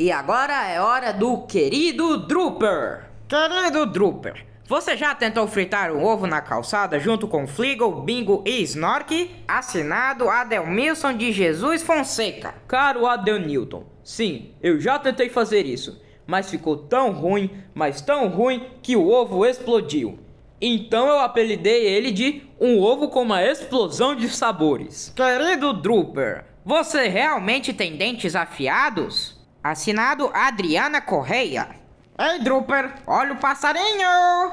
E agora é hora do querido Drooper. Querido Drooper, você já tentou fritar um ovo na calçada junto com Fligo, Bingo e Snork? Assinado Adelmilson de Jesus Fonseca. Caro Adel Newton, sim, eu já tentei fazer isso, mas ficou tão ruim, mas tão ruim que o ovo explodiu. Então eu apelidei ele de um ovo com uma explosão de sabores. Querido Drooper, você realmente tem dentes afiados? Assinado Adriana Correia. Ei, Drooper, olha o passarinho!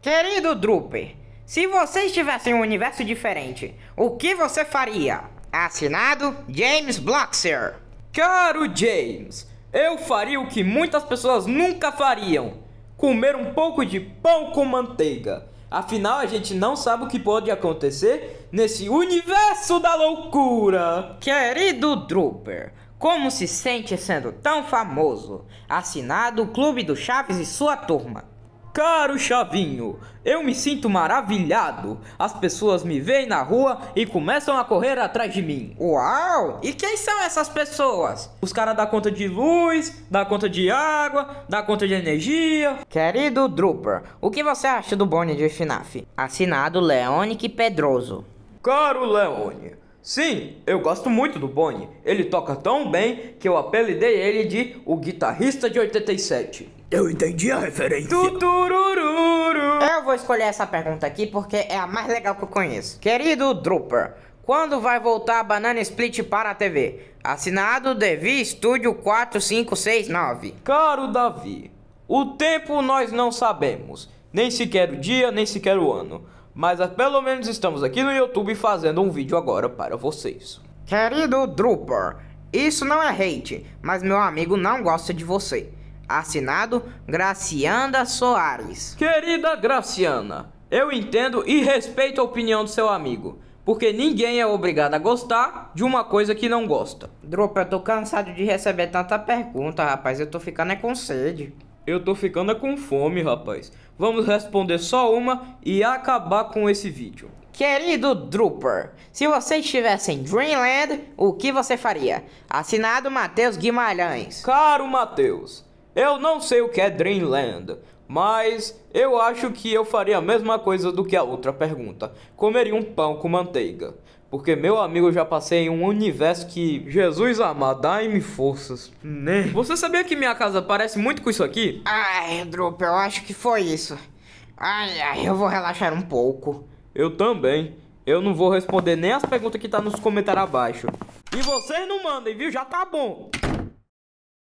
Querido Drooper, se você estivesse em um universo diferente, o que você faria? Assinado James Bloxer. Caro James, eu faria o que muitas pessoas nunca fariam: comer um pouco de pão com manteiga. Afinal, a gente não sabe o que pode acontecer nesse universo da loucura. Querido Drooper, como se sente sendo tão famoso? Assinado o Clube do Chaves e sua turma. Caro Chavinho, eu me sinto maravilhado. As pessoas me veem na rua e começam a correr atrás de mim. Uau! E quem são essas pessoas? Os caras da conta de luz, da conta de água, da conta de energia. Querido Drooper, o que você acha do Bonnie de FNAF? Assinado Leonic Pedroso. Caro Leone, Sim, eu gosto muito do Bonnie. Ele toca tão bem que eu apelidei ele de o guitarrista de 87. Eu entendi a referência. Eu vou escolher essa pergunta aqui porque é a mais legal que eu conheço. Querido Drooper, quando vai voltar a Banana Split para a TV? Assinado Devi Studio 4569. Caro Davi, o tempo nós não sabemos, nem sequer o dia, nem sequer o ano. Mas pelo menos estamos aqui no YouTube fazendo um vídeo agora para vocês. Querido Drupal, isso não é hate, mas meu amigo não gosta de você. Assinado Gracianda Soares. Querida Graciana, eu entendo e respeito a opinião do seu amigo, porque ninguém é obrigado a gostar de uma coisa que não gosta. Drooper, eu tô cansado de receber tanta pergunta, rapaz, eu tô ficando é com sede. Eu tô ficando com fome, rapaz. Vamos responder só uma e acabar com esse vídeo. Querido Drooper, se você estivesse em Dreamland, o que você faria? Assinado Matheus Guimarães. Caro Matheus, eu não sei o que é Dreamland, mas eu acho que eu faria a mesma coisa do que a outra pergunta. Comeria um pão com manteiga. Porque, meu amigo, eu já passei em um universo que. Jesus amado, dá me forças. Né? Você sabia que minha casa parece muito com isso aqui? Ai, Drupal, eu acho que foi isso. Ai, ai, eu vou relaxar um pouco. Eu também. Eu não vou responder nem as perguntas que tá nos comentários abaixo. E vocês não mandem, viu? Já tá bom.